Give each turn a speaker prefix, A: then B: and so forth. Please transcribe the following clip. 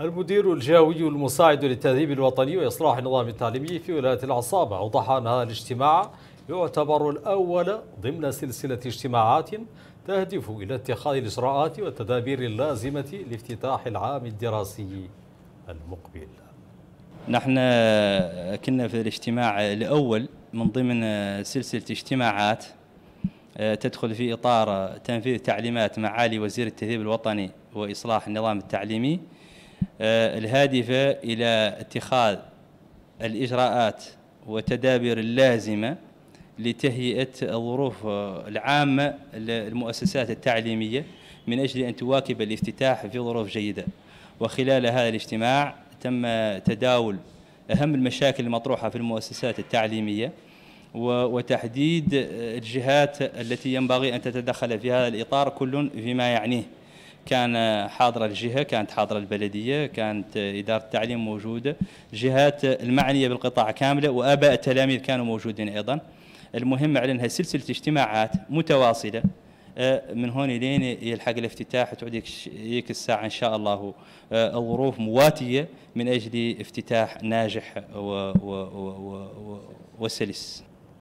A: المدير الجهوي المساعد للتدريب الوطني وإصلاح النظام التعليمي في ولاية العصابة أوضح أن هذا الاجتماع يعتبر الأول ضمن سلسلة اجتماعات تهدف إلى اتخاذ الإجراءات والتدابير اللازمة لافتتاح العام الدراسي المقبل
B: نحن كنا في الاجتماع الأول من ضمن سلسلة اجتماعات آه، تدخل في إطار تنفيذ تعليمات معالي وزير التدريب الوطني وإصلاح النظام التعليمي آه، الهادفة إلى اتخاذ الإجراءات والتدابير اللازمة لتهيئة الظروف العامة للمؤسسات التعليمية من أجل أن تواكب الافتتاح في ظروف جيدة وخلال هذا الاجتماع تم تداول أهم المشاكل المطروحة في المؤسسات التعليمية وتحديد الجهات التي ينبغي أن تتدخل في هذا الإطار كل فيما يعنيه كان حاضرة الجهة كانت حاضرة البلدية كانت إدارة التعليم موجودة الجهات المعنية بالقطاع كاملة وآباء التلاميذ كانوا موجودين أيضا المهم أعلنها سلسلة اجتماعات متواصلة أه، من هون لين يلحق الافتتاح تعود هيك الساعة إن شاء الله أه، الظروف مواتية من أجل افتتاح ناجح وسلس